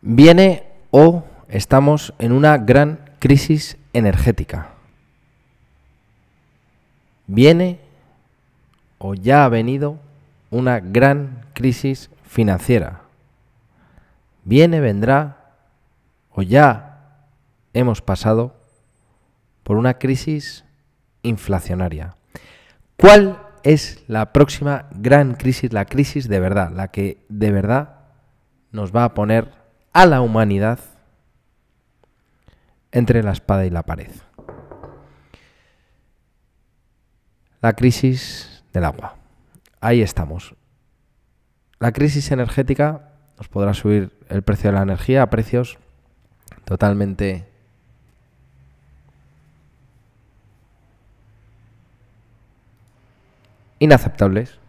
Viene o estamos en una gran crisis energética. Viene o ya ha venido una gran crisis financiera. Viene, vendrá o ya hemos pasado por una crisis inflacionaria. ¿Cuál es la próxima gran crisis, la crisis de verdad, la que de verdad nos va a poner a la humanidad entre la espada y la pared. La crisis del agua. Ahí estamos. La crisis energética nos podrá subir el precio de la energía a precios totalmente inaceptables.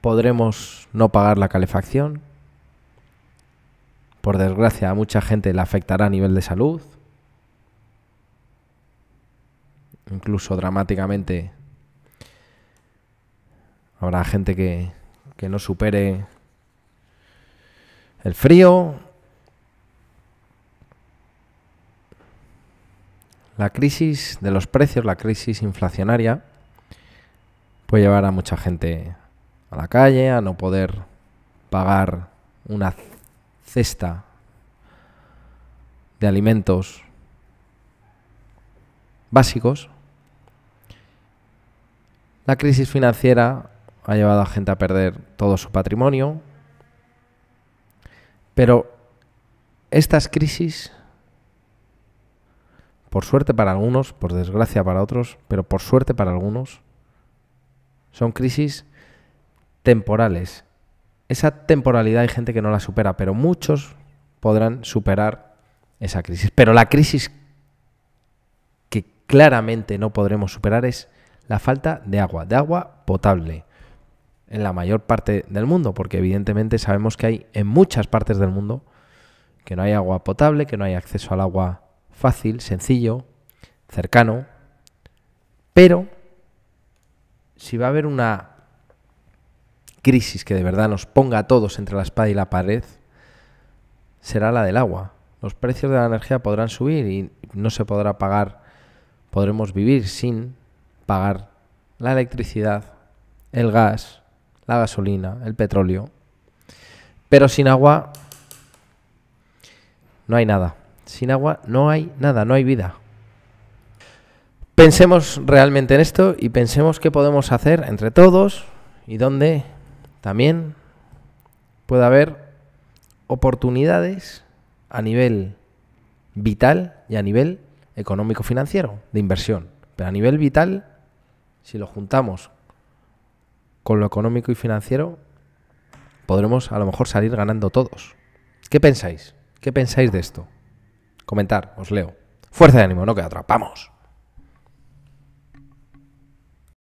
Podremos no pagar la calefacción, por desgracia, a mucha gente le afectará a nivel de salud. Incluso dramáticamente habrá gente que, que no supere el frío, la crisis de los precios, la crisis inflacionaria, puede llevar a mucha gente a la calle, a no poder pagar una cesta de alimentos básicos, la crisis financiera ha llevado a gente a perder todo su patrimonio, pero estas crisis, por suerte para algunos, por desgracia para otros, pero por suerte para algunos, son crisis temporales esa temporalidad hay gente que no la supera, pero muchos podrán superar esa crisis. Pero la crisis que claramente no podremos superar es la falta de agua, de agua potable en la mayor parte del mundo, porque evidentemente sabemos que hay en muchas partes del mundo que no hay agua potable, que no hay acceso al agua fácil, sencillo, cercano, pero si va a haber una crisis que de verdad nos ponga a todos entre la espada y la pared será la del agua. Los precios de la energía podrán subir y no se podrá pagar, podremos vivir sin pagar la electricidad, el gas, la gasolina, el petróleo. Pero sin agua no hay nada. Sin agua no hay nada, no hay vida. Pensemos realmente en esto y pensemos qué podemos hacer entre todos y dónde también puede haber oportunidades a nivel vital y a nivel económico-financiero de inversión. Pero a nivel vital, si lo juntamos con lo económico y financiero, podremos a lo mejor salir ganando todos. ¿Qué pensáis? ¿Qué pensáis de esto? Comentar, os leo. Fuerza de ánimo, no que atrapamos.